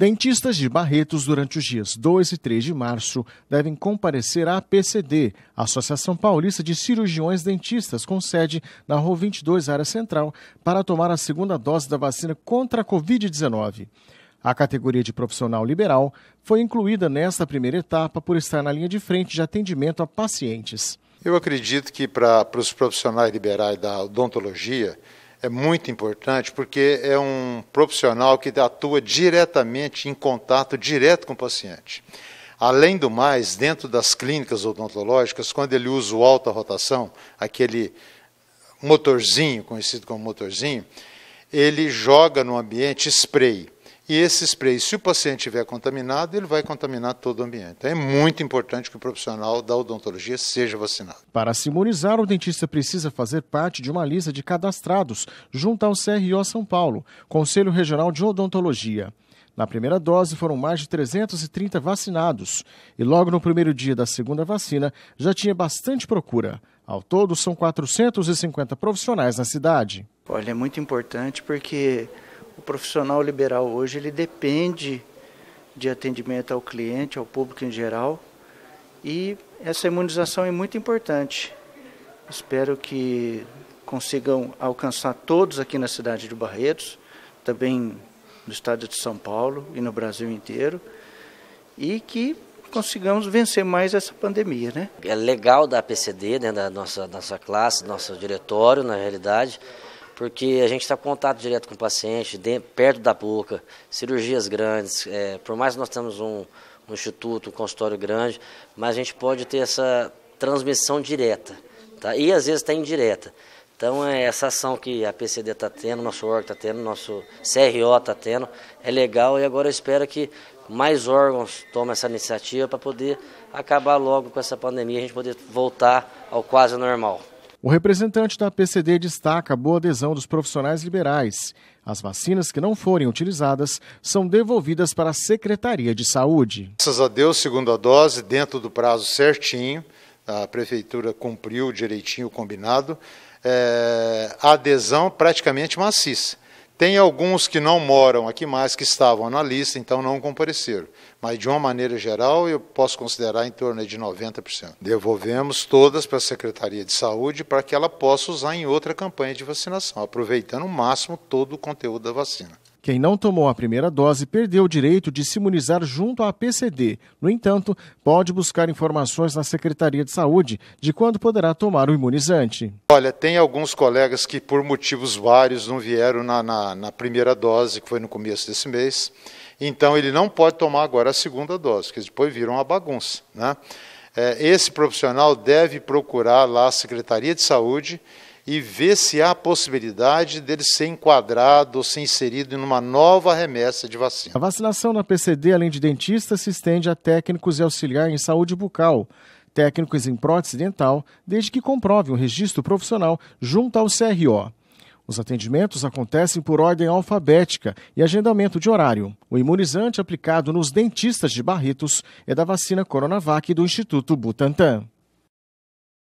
Dentistas de Barretos, durante os dias 2 e 3 de março, devem comparecer à APCD, Associação Paulista de Cirurgiões Dentistas, com sede na Rua 22, área central, para tomar a segunda dose da vacina contra a Covid-19. A categoria de profissional liberal foi incluída nesta primeira etapa por estar na linha de frente de atendimento a pacientes. Eu acredito que para, para os profissionais liberais da odontologia, é muito importante porque é um profissional que atua diretamente em contato direto com o paciente. Além do mais, dentro das clínicas odontológicas, quando ele usa o alta rotação, aquele motorzinho, conhecido como motorzinho, ele joga no ambiente spray. E esse spray, se o paciente estiver contaminado, ele vai contaminar todo o ambiente. Então é muito importante que o profissional da odontologia seja vacinado. Para se imunizar, o dentista precisa fazer parte de uma lista de cadastrados junto ao CRO São Paulo, Conselho Regional de Odontologia. Na primeira dose foram mais de 330 vacinados e logo no primeiro dia da segunda vacina já tinha bastante procura. Ao todo, são 450 profissionais na cidade. Olha, é muito importante porque o profissional liberal hoje ele depende de atendimento ao cliente, ao público em geral, e essa imunização é muito importante. Espero que consigam alcançar todos aqui na cidade de Barretos, também no estado de São Paulo e no Brasil inteiro, e que consigamos vencer mais essa pandemia, né? É legal da PCD, né, da nossa, nossa classe, nosso diretório, na realidade, porque a gente está em contato direto com o paciente, perto da boca, cirurgias grandes. É, por mais que nós temos um, um instituto, um consultório grande, mas a gente pode ter essa transmissão direta, tá? e às vezes está indireta. Então, é essa ação que a PCD está tendo, nosso órgão está tendo, nosso CRO está tendo, é legal e agora eu espero que mais órgãos tomem essa iniciativa para poder acabar logo com essa pandemia e a gente poder voltar ao quase normal. O representante da PCD destaca a boa adesão dos profissionais liberais. As vacinas que não forem utilizadas são devolvidas para a Secretaria de Saúde. Graças a Deus, segunda dose, dentro do prazo certinho, a Prefeitura cumpriu direitinho o combinado, é, a adesão praticamente maciça. Tem alguns que não moram aqui mais, que estavam na lista, então não compareceram. Mas, de uma maneira geral, eu posso considerar em torno de 90%. Devolvemos todas para a Secretaria de Saúde para que ela possa usar em outra campanha de vacinação, aproveitando o máximo todo o conteúdo da vacina. Quem não tomou a primeira dose perdeu o direito de se imunizar junto à PCD. No entanto, pode buscar informações na Secretaria de Saúde de quando poderá tomar o imunizante. Olha, tem alguns colegas que, por motivos vários, não vieram na, na, na primeira dose, que foi no começo desse mês. Então, ele não pode tomar agora a segunda dose, porque depois viram uma bagunça. Né? É, esse profissional deve procurar lá a Secretaria de Saúde e ver se há possibilidade dele ser enquadrado ou ser inserido em uma nova remessa de vacina. A vacinação na PCD, além de dentistas, se estende a técnicos e auxiliar em saúde bucal técnicos em prótese dental, desde que comprove um registro profissional junto ao CRO. Os atendimentos acontecem por ordem alfabética e agendamento de horário. O imunizante aplicado nos dentistas de Barretos é da vacina Coronavac do Instituto Butantan.